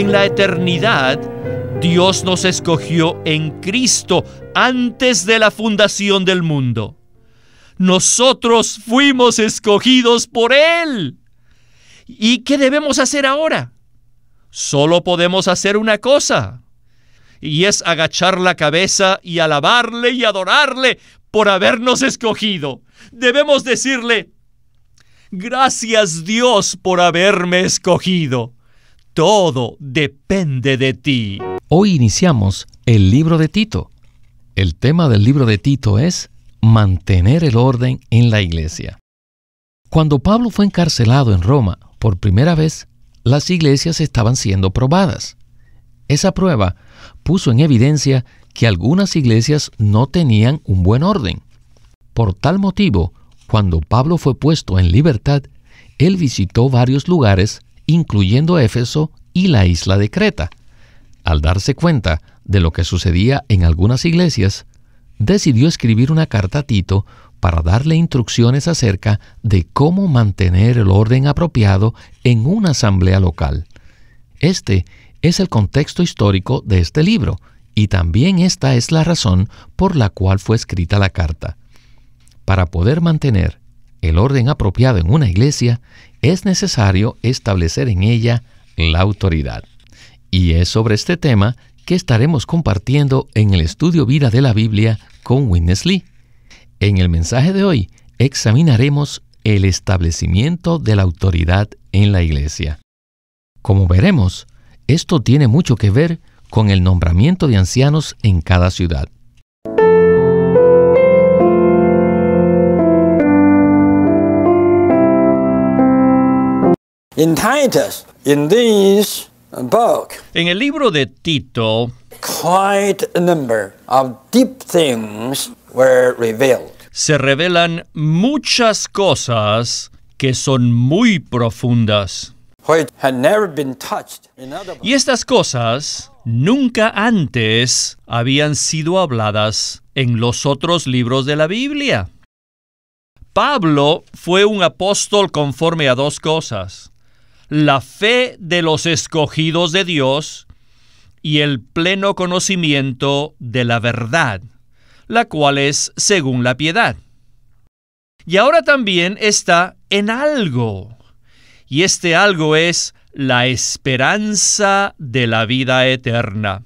En la eternidad, Dios nos escogió en Cristo antes de la fundación del mundo. Nosotros fuimos escogidos por Él. ¿Y qué debemos hacer ahora? Solo podemos hacer una cosa, y es agachar la cabeza y alabarle y adorarle por habernos escogido. Debemos decirle, gracias Dios por haberme escogido todo depende de ti. Hoy iniciamos el libro de Tito. El tema del libro de Tito es mantener el orden en la iglesia. Cuando Pablo fue encarcelado en Roma por primera vez, las iglesias estaban siendo probadas. Esa prueba puso en evidencia que algunas iglesias no tenían un buen orden. Por tal motivo, cuando Pablo fue puesto en libertad, él visitó varios lugares incluyendo Éfeso y la isla de Creta. Al darse cuenta de lo que sucedía en algunas iglesias, decidió escribir una carta a Tito para darle instrucciones acerca de cómo mantener el orden apropiado en una asamblea local. Este es el contexto histórico de este libro y también esta es la razón por la cual fue escrita la carta. Para poder mantener el orden apropiado en una iglesia, es necesario establecer en ella la autoridad. Y es sobre este tema que estaremos compartiendo en el estudio Vida de la Biblia con Witness Lee. En el mensaje de hoy examinaremos el establecimiento de la autoridad en la iglesia. Como veremos, esto tiene mucho que ver con el nombramiento de ancianos en cada ciudad. en el libro de Tito, Se revelan muchas cosas que son muy profundas. y estas cosas nunca antes habían sido habladas en los otros libros de la Biblia. Pablo fue un apóstol conforme a dos cosas la fe de los escogidos de Dios y el pleno conocimiento de la verdad, la cual es según la piedad. Y ahora también está en algo, y este algo es la esperanza de la vida eterna.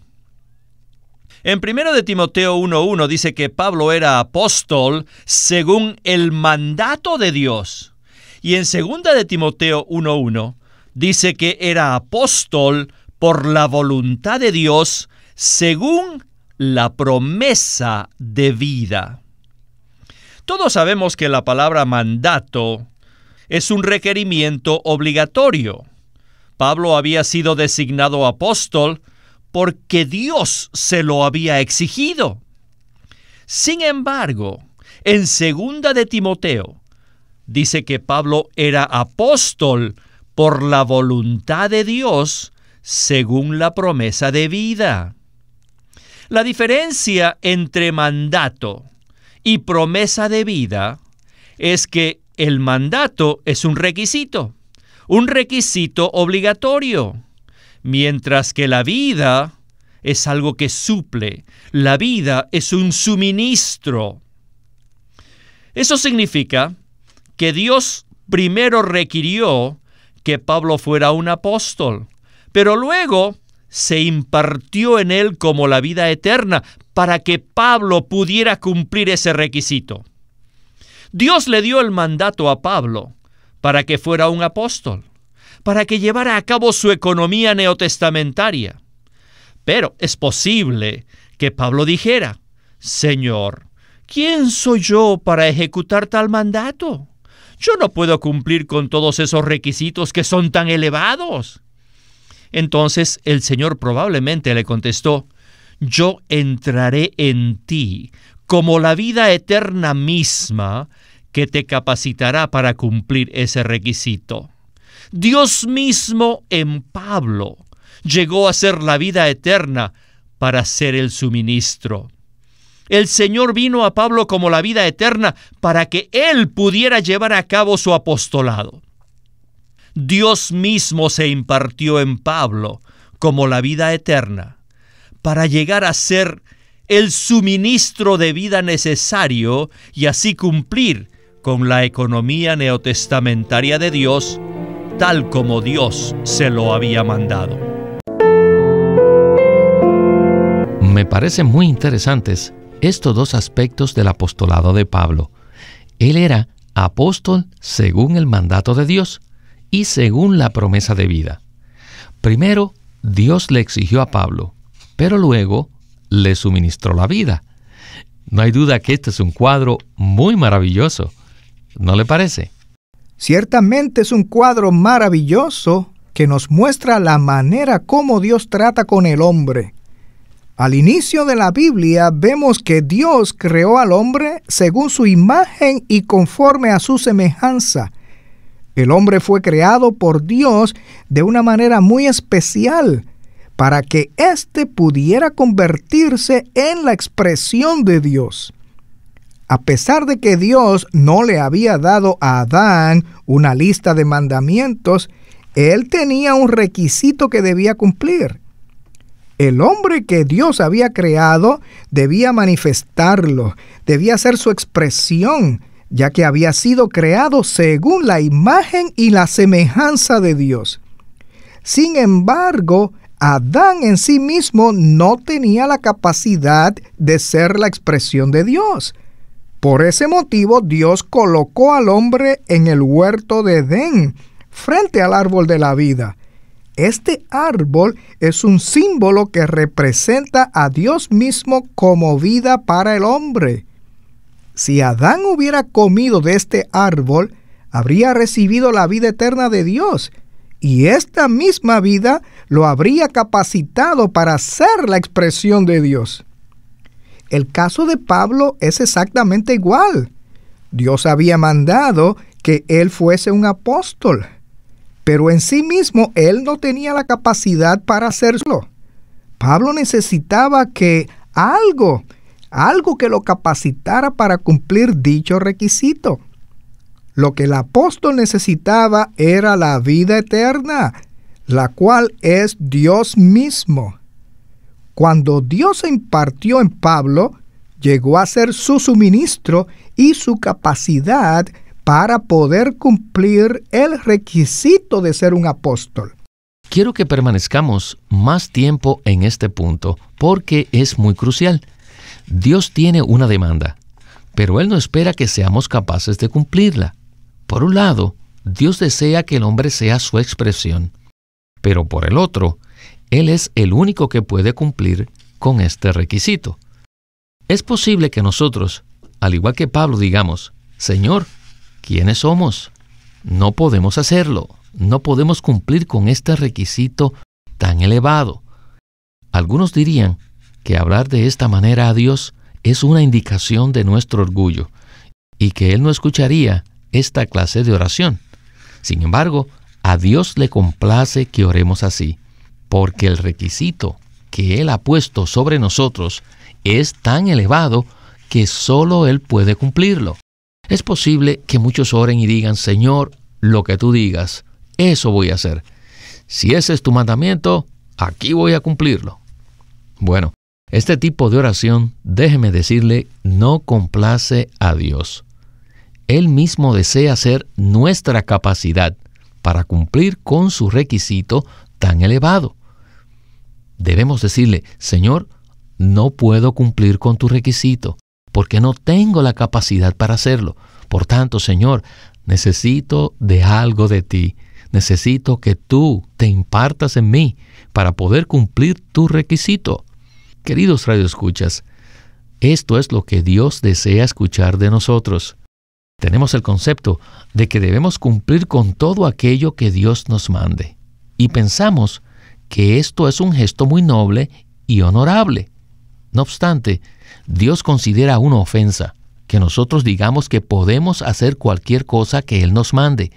En 1 de Timoteo 1.1 dice que Pablo era apóstol según el mandato de Dios. Y en 2 de Timoteo 1.1 dice que era apóstol por la voluntad de Dios según la promesa de vida. Todos sabemos que la palabra mandato es un requerimiento obligatorio. Pablo había sido designado apóstol porque Dios se lo había exigido. Sin embargo, en segunda de Timoteo dice que Pablo era apóstol por la voluntad de Dios según la promesa de vida. La diferencia entre mandato y promesa de vida es que el mandato es un requisito, un requisito obligatorio, mientras que la vida es algo que suple, la vida es un suministro. Eso significa que Dios primero requirió que Pablo fuera un apóstol, pero luego se impartió en él como la vida eterna para que Pablo pudiera cumplir ese requisito. Dios le dio el mandato a Pablo para que fuera un apóstol, para que llevara a cabo su economía neotestamentaria. Pero es posible que Pablo dijera, Señor, ¿quién soy yo para ejecutar tal mandato? Yo no puedo cumplir con todos esos requisitos que son tan elevados. Entonces el Señor probablemente le contestó, yo entraré en ti como la vida eterna misma que te capacitará para cumplir ese requisito. Dios mismo en Pablo llegó a ser la vida eterna para ser el suministro. El Señor vino a Pablo como la vida eterna para que él pudiera llevar a cabo su apostolado. Dios mismo se impartió en Pablo como la vida eterna para llegar a ser el suministro de vida necesario y así cumplir con la economía neotestamentaria de Dios, tal como Dios se lo había mandado. Me parecen muy interesantes estos dos aspectos del apostolado de Pablo. Él era apóstol según el mandato de Dios y según la promesa de vida. Primero, Dios le exigió a Pablo, pero luego le suministró la vida. No hay duda que este es un cuadro muy maravilloso. ¿No le parece? Ciertamente es un cuadro maravilloso que nos muestra la manera como Dios trata con el hombre. Al inicio de la Biblia vemos que Dios creó al hombre según su imagen y conforme a su semejanza. El hombre fue creado por Dios de una manera muy especial para que éste pudiera convertirse en la expresión de Dios. A pesar de que Dios no le había dado a Adán una lista de mandamientos, él tenía un requisito que debía cumplir, el hombre que Dios había creado debía manifestarlo, debía ser su expresión, ya que había sido creado según la imagen y la semejanza de Dios. Sin embargo, Adán en sí mismo no tenía la capacidad de ser la expresión de Dios. Por ese motivo Dios colocó al hombre en el huerto de Edén, frente al árbol de la vida. Este árbol es un símbolo que representa a Dios mismo como vida para el hombre. Si Adán hubiera comido de este árbol, habría recibido la vida eterna de Dios y esta misma vida lo habría capacitado para ser la expresión de Dios. El caso de Pablo es exactamente igual. Dios había mandado que él fuese un apóstol, pero en sí mismo él no tenía la capacidad para hacerlo. Pablo necesitaba que algo, algo que lo capacitara para cumplir dicho requisito. Lo que el apóstol necesitaba era la vida eterna, la cual es Dios mismo. Cuando Dios se impartió en Pablo, llegó a ser su suministro y su capacidad para poder cumplir el requisito de ser un apóstol. Quiero que permanezcamos más tiempo en este punto porque es muy crucial. Dios tiene una demanda, pero Él no espera que seamos capaces de cumplirla. Por un lado, Dios desea que el hombre sea su expresión, pero por el otro, Él es el único que puede cumplir con este requisito. Es posible que nosotros, al igual que Pablo, digamos, Señor, quiénes somos. No podemos hacerlo, no podemos cumplir con este requisito tan elevado. Algunos dirían que hablar de esta manera a Dios es una indicación de nuestro orgullo y que Él no escucharía esta clase de oración. Sin embargo, a Dios le complace que oremos así, porque el requisito que Él ha puesto sobre nosotros es tan elevado que solo Él puede cumplirlo. Es posible que muchos oren y digan, Señor, lo que tú digas, eso voy a hacer. Si ese es tu mandamiento, aquí voy a cumplirlo. Bueno, este tipo de oración, déjeme decirle, no complace a Dios. Él mismo desea ser nuestra capacidad para cumplir con su requisito tan elevado. Debemos decirle, Señor, no puedo cumplir con tu requisito porque no tengo la capacidad para hacerlo. Por tanto, Señor, necesito de algo de ti. Necesito que tú te impartas en mí para poder cumplir tu requisito. Queridos radioescuchas, esto es lo que Dios desea escuchar de nosotros. Tenemos el concepto de que debemos cumplir con todo aquello que Dios nos mande. Y pensamos que esto es un gesto muy noble y honorable. No obstante, Dios considera una ofensa que nosotros digamos que podemos hacer cualquier cosa que Él nos mande,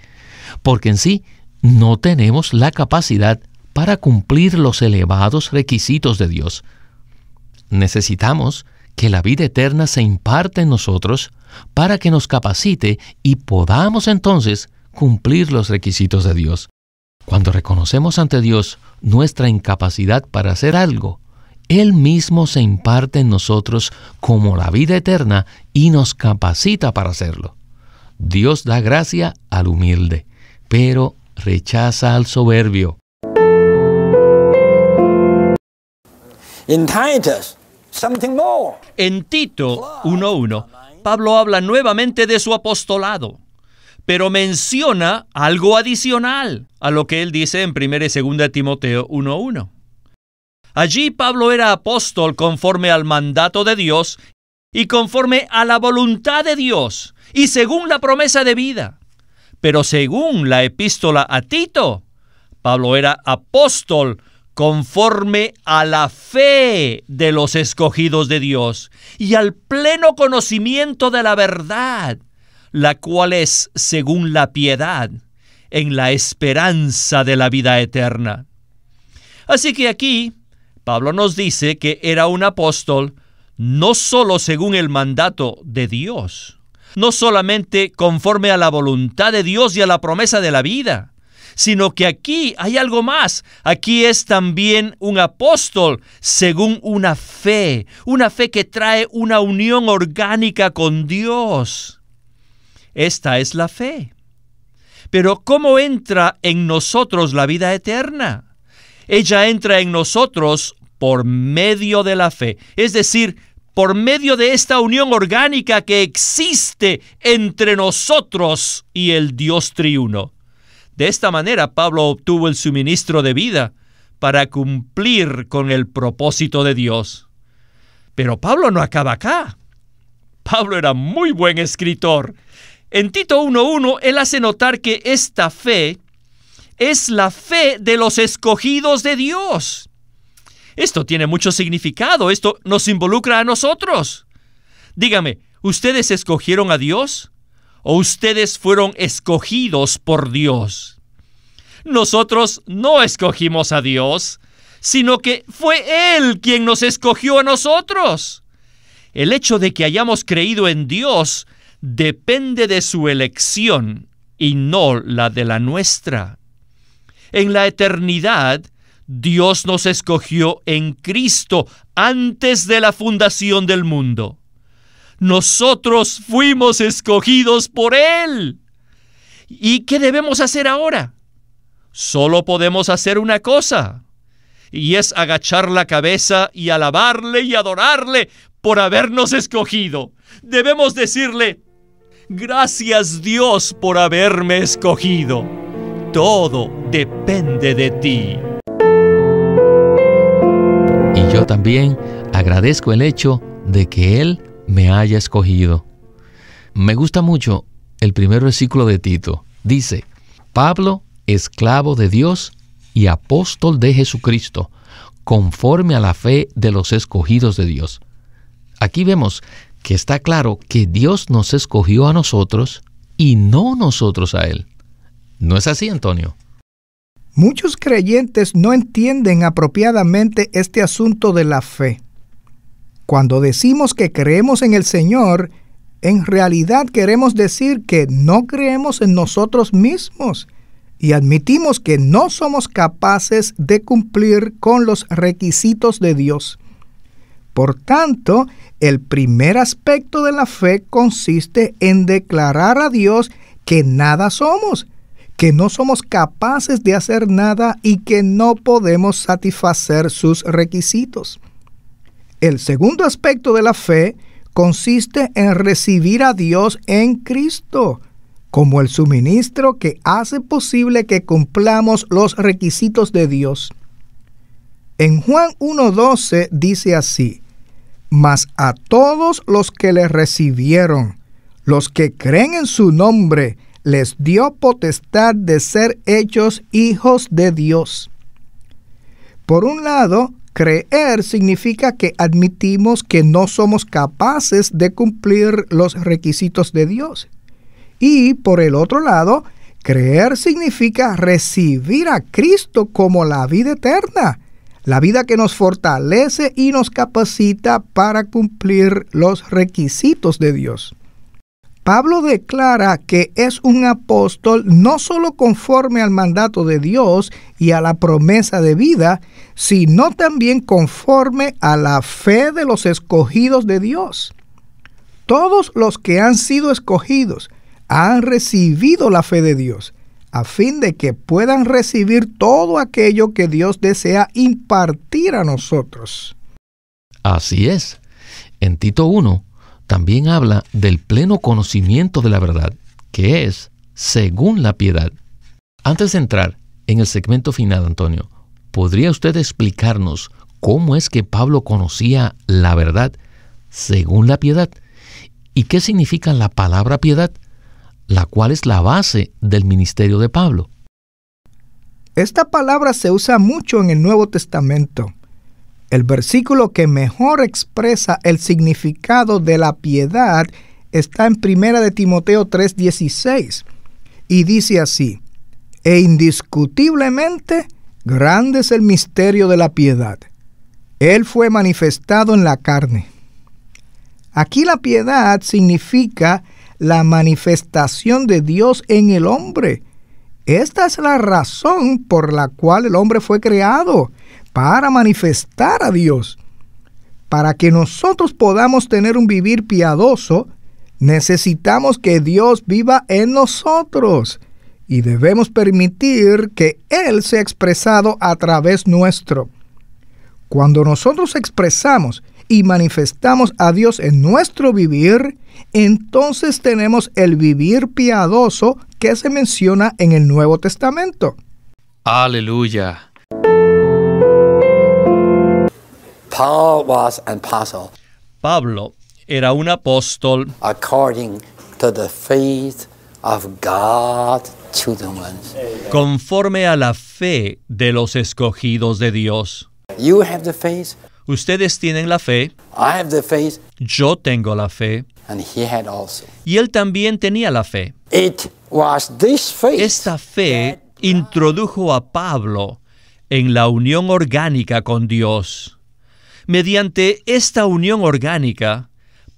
porque en sí no tenemos la capacidad para cumplir los elevados requisitos de Dios. Necesitamos que la vida eterna se imparte en nosotros para que nos capacite y podamos entonces cumplir los requisitos de Dios. Cuando reconocemos ante Dios nuestra incapacidad para hacer algo, él mismo se imparte en nosotros como la vida eterna y nos capacita para hacerlo. Dios da gracia al humilde, pero rechaza al soberbio. En Tito 1.1, Pablo habla nuevamente de su apostolado, pero menciona algo adicional a lo que él dice en 1 y 2 Timoteo 1.1. Allí Pablo era apóstol conforme al mandato de Dios y conforme a la voluntad de Dios y según la promesa de vida. Pero según la epístola a Tito, Pablo era apóstol conforme a la fe de los escogidos de Dios y al pleno conocimiento de la verdad, la cual es según la piedad, en la esperanza de la vida eterna. Así que aquí Pablo nos dice que era un apóstol no solo según el mandato de Dios, no solamente conforme a la voluntad de Dios y a la promesa de la vida, sino que aquí hay algo más. Aquí es también un apóstol según una fe, una fe que trae una unión orgánica con Dios. Esta es la fe. Pero ¿cómo entra en nosotros la vida eterna? Ella entra en nosotros por medio de la fe. Es decir, por medio de esta unión orgánica que existe entre nosotros y el Dios triuno. De esta manera Pablo obtuvo el suministro de vida para cumplir con el propósito de Dios. Pero Pablo no acaba acá. Pablo era muy buen escritor. En Tito 1.1 él hace notar que esta fe es la fe de los escogidos de Dios. Esto tiene mucho significado, esto nos involucra a nosotros. Dígame, ¿ustedes escogieron a Dios? ¿O ustedes fueron escogidos por Dios? Nosotros no escogimos a Dios, sino que fue Él quien nos escogió a nosotros. El hecho de que hayamos creído en Dios depende de su elección y no la de la nuestra. En la eternidad, Dios nos escogió en Cristo antes de la fundación del mundo. Nosotros fuimos escogidos por Él. ¿Y qué debemos hacer ahora? Solo podemos hacer una cosa, y es agachar la cabeza y alabarle y adorarle por habernos escogido. Debemos decirle, gracias Dios por haberme escogido. Todo depende de ti. Yo también agradezco el hecho de que Él me haya escogido. Me gusta mucho el primer versículo de Tito. Dice, Pablo, esclavo de Dios y apóstol de Jesucristo, conforme a la fe de los escogidos de Dios. Aquí vemos que está claro que Dios nos escogió a nosotros y no nosotros a Él. ¿No es así, Antonio? Muchos creyentes no entienden apropiadamente este asunto de la fe. Cuando decimos que creemos en el Señor, en realidad queremos decir que no creemos en nosotros mismos y admitimos que no somos capaces de cumplir con los requisitos de Dios. Por tanto, el primer aspecto de la fe consiste en declarar a Dios que nada somos que no somos capaces de hacer nada y que no podemos satisfacer sus requisitos. El segundo aspecto de la fe consiste en recibir a Dios en Cristo como el suministro que hace posible que cumplamos los requisitos de Dios. En Juan 1.12 dice así, mas a todos los que le recibieron, los que creen en su nombre, les dio potestad de ser hechos hijos de Dios. Por un lado, creer significa que admitimos que no somos capaces de cumplir los requisitos de Dios. Y por el otro lado, creer significa recibir a Cristo como la vida eterna, la vida que nos fortalece y nos capacita para cumplir los requisitos de Dios. Pablo declara que es un apóstol no solo conforme al mandato de Dios y a la promesa de vida, sino también conforme a la fe de los escogidos de Dios. Todos los que han sido escogidos han recibido la fe de Dios, a fin de que puedan recibir todo aquello que Dios desea impartir a nosotros. Así es. En Tito 1 también habla del pleno conocimiento de la verdad, que es según la piedad. Antes de entrar en el segmento final, Antonio, ¿podría usted explicarnos cómo es que Pablo conocía la verdad según la piedad? ¿Y qué significa la palabra piedad, la cual es la base del ministerio de Pablo? Esta palabra se usa mucho en el Nuevo Testamento. El versículo que mejor expresa el significado de la piedad está en 1 de Timoteo 3:16 y dice así, e indiscutiblemente grande es el misterio de la piedad. Él fue manifestado en la carne. Aquí la piedad significa la manifestación de Dios en el hombre. Esta es la razón por la cual el hombre fue creado, para manifestar a Dios. Para que nosotros podamos tener un vivir piadoso, necesitamos que Dios viva en nosotros y debemos permitir que Él sea expresado a través nuestro. Cuando nosotros expresamos y manifestamos a Dios en nuestro vivir, entonces tenemos el vivir piadoso que se menciona en el Nuevo Testamento. Aleluya. Pablo era un apóstol. Conforme a la fe de los escogidos de Dios. Ustedes tienen la fe. Yo tengo la fe. Y él también tenía la fe. Esta fe introdujo a Pablo en la unión orgánica con Dios. Mediante esta unión orgánica,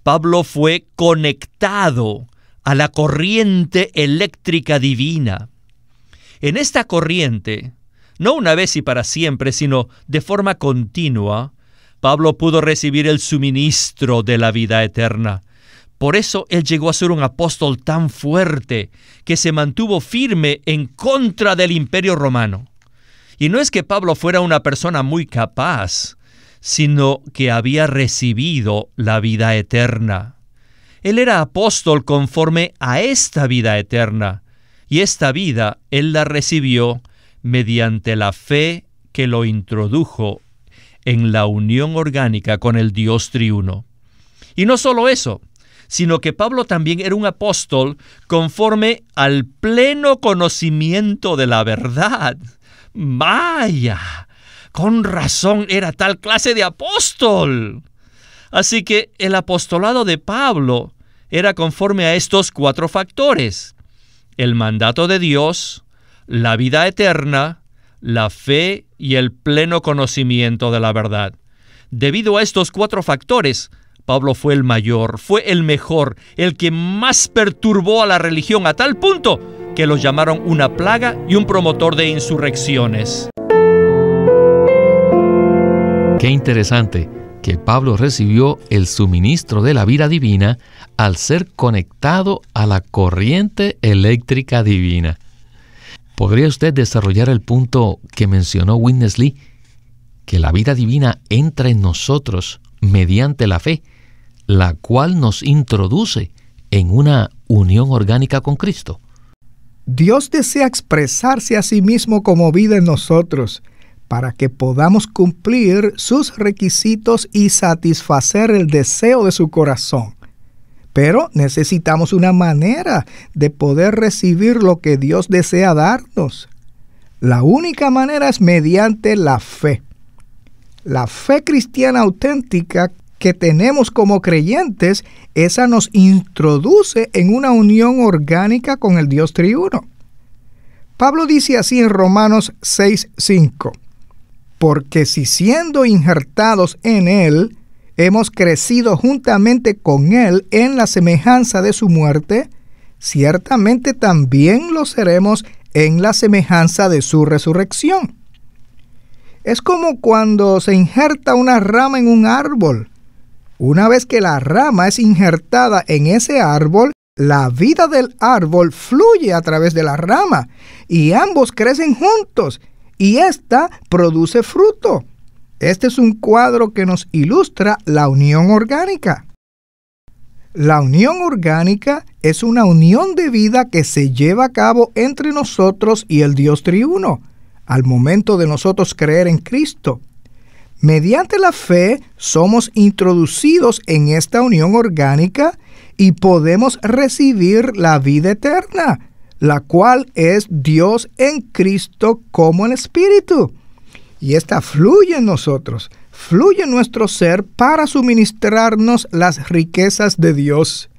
Pablo fue conectado a la corriente eléctrica divina. En esta corriente, no una vez y para siempre, sino de forma continua, Pablo pudo recibir el suministro de la vida eterna. Por eso él llegó a ser un apóstol tan fuerte que se mantuvo firme en contra del imperio romano. Y no es que Pablo fuera una persona muy capaz, sino que había recibido la vida eterna. Él era apóstol conforme a esta vida eterna, y esta vida él la recibió mediante la fe que lo introdujo en la unión orgánica con el Dios triuno. Y no solo eso, sino que Pablo también era un apóstol conforme al pleno conocimiento de la verdad. Vaya, con razón era tal clase de apóstol. Así que el apostolado de Pablo era conforme a estos cuatro factores. El mandato de Dios, la vida eterna, la fe y el pleno conocimiento de la verdad. Debido a estos cuatro factores, Pablo fue el mayor, fue el mejor, el que más perturbó a la religión a tal punto que lo llamaron una plaga y un promotor de insurrecciones. Qué interesante que Pablo recibió el suministro de la vida divina al ser conectado a la corriente eléctrica divina. ¿Podría usted desarrollar el punto que mencionó Witness Lee? Que la vida divina entra en nosotros mediante la fe, la cual nos introduce en una unión orgánica con Cristo. Dios desea expresarse a sí mismo como vida en nosotros, para que podamos cumplir sus requisitos y satisfacer el deseo de su corazón. Pero necesitamos una manera de poder recibir lo que Dios desea darnos. La única manera es mediante la fe. La fe cristiana auténtica que tenemos como creyentes, esa nos introduce en una unión orgánica con el Dios triuno. Pablo dice así en Romanos 6:5 porque si siendo injertados en Él, hemos crecido juntamente con Él en la semejanza de su muerte, ciertamente también lo seremos en la semejanza de su resurrección. Es como cuando se injerta una rama en un árbol. Una vez que la rama es injertada en ese árbol, la vida del árbol fluye a través de la rama y ambos crecen juntos y ésta produce fruto. Este es un cuadro que nos ilustra la unión orgánica. La unión orgánica es una unión de vida que se lleva a cabo entre nosotros y el Dios triuno, al momento de nosotros creer en Cristo. Mediante la fe somos introducidos en esta unión orgánica y podemos recibir la vida eterna, la cual es Dios en Cristo como en espíritu. Y esta fluye en nosotros, fluye en nuestro ser para suministrarnos las riquezas de Dios.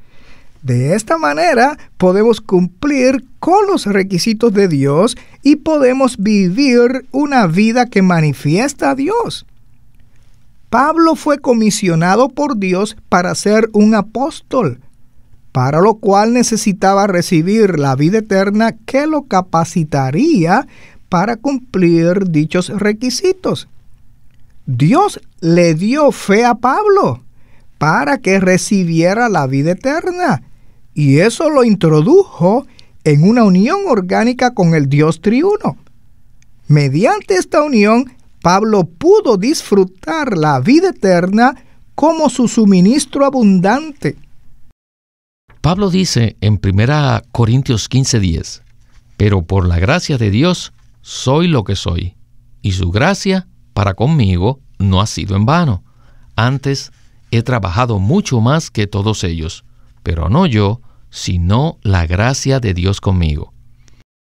De esta manera podemos cumplir con los requisitos de Dios y podemos vivir una vida que manifiesta a Dios. Pablo fue comisionado por Dios para ser un apóstol, para lo cual necesitaba recibir la vida eterna que lo capacitaría para cumplir dichos requisitos. Dios le dio fe a Pablo para que recibiera la vida eterna y eso lo introdujo en una unión orgánica con el Dios triuno. Mediante esta unión, Pablo pudo disfrutar la vida eterna como su suministro abundante Pablo dice en 1 Corintios 15:10, pero por la gracia de Dios soy lo que soy, y su gracia para conmigo no ha sido en vano. Antes he trabajado mucho más que todos ellos, pero no yo, sino la gracia de Dios conmigo.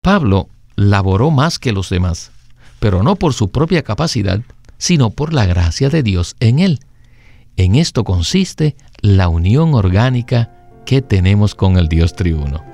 Pablo laboró más que los demás, pero no por su propia capacidad, sino por la gracia de Dios en él. En esto consiste la unión orgánica ¿Qué tenemos con el Dios triuno.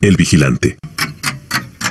El vigilante.